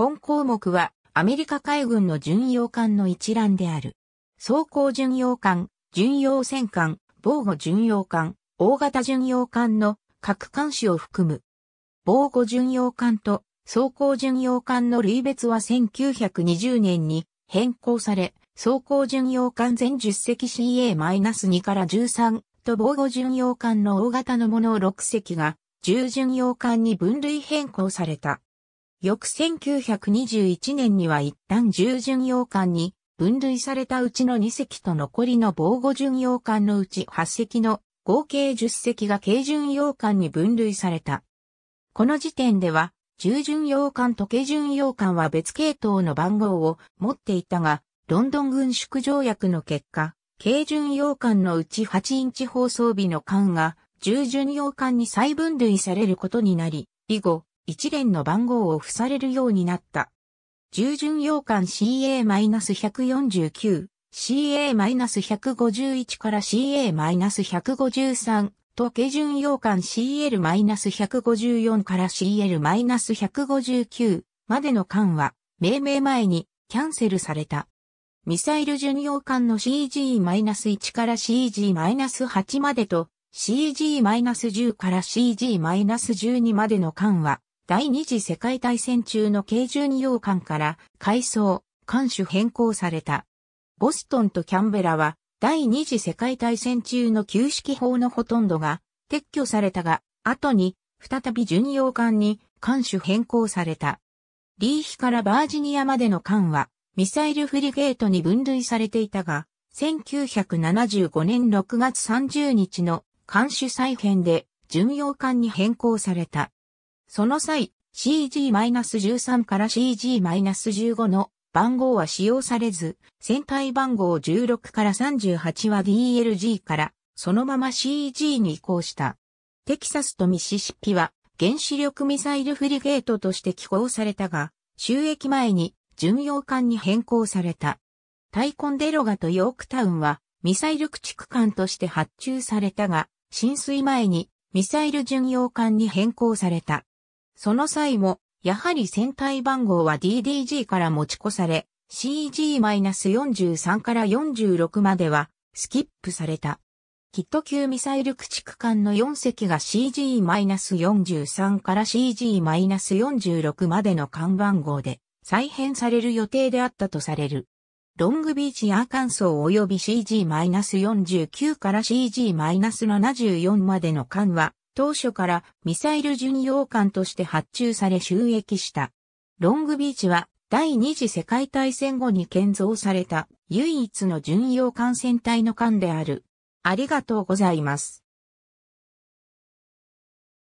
本項目はアメリカ海軍の巡洋艦の一覧である。装甲巡洋艦、巡洋戦艦、防護巡洋艦、大型巡洋艦の各艦種を含む。防護巡洋艦と装甲巡洋艦の類別は1920年に変更され、装甲巡洋艦全10隻 CA-2 から13と防護巡洋艦の大型のものを6隻が、重巡洋艦に分類変更された。翌1921年には一旦従巡洋艦に分類されたうちの2隻と残りの防護巡洋艦のうち8隻の合計10隻が軽巡洋艦に分類された。この時点では、従巡洋艦と軽巡洋艦は別系統の番号を持っていたが、ロンドン軍縮条約の結果、軽巡洋艦のうち8インチ放送備の艦が従巡洋艦に再分類されることになり、以後、一連の番号を付されるようになった。従順洋艦 CA-149、CA-151 から CA-153 と下順洋艦 CL-154 から CL-159 までの艦は命名前にキャンセルされた。ミサイル巡洋艦の CG-1 から CG-8 までと CG-10 から CG-12 までの艦は第二次世界大戦中の軽巡洋艦から改装、艦種変更された。ボストンとキャンベラは第二次世界大戦中の旧式砲のほとんどが撤去されたが、後に再び巡洋艦に艦種変更された。リーヒからバージニアまでの艦はミサイルフリゲートに分類されていたが、1975年6月30日の艦種再編で巡洋艦に変更された。その際、CG-13 から CG-15 の番号は使用されず、戦隊番号16から38は DLG からそのまま CG に移行した。テキサスとミシシッピは原子力ミサイルフリゲートとして寄港されたが、収益前に巡洋艦に変更された。タイコンデロガとヨークタウンはミサイル駆逐艦として発注されたが、浸水前にミサイル巡洋艦に変更された。その際も、やはり船体番号は DDG から持ち越され、CG-43 から46まではスキップされた。キット級ミサイル駆逐艦の4隻が CG-43 から CG-46 までの艦番号で再編される予定であったとされる。ロングビーチアーカンソー及び CG-49 から CG-74 までの艦は当初からミサイル巡洋艦として発注され収益した。ロングビーチは第二次世界大戦後に建造された唯一の巡洋艦船隊の艦である。ありがとうございます。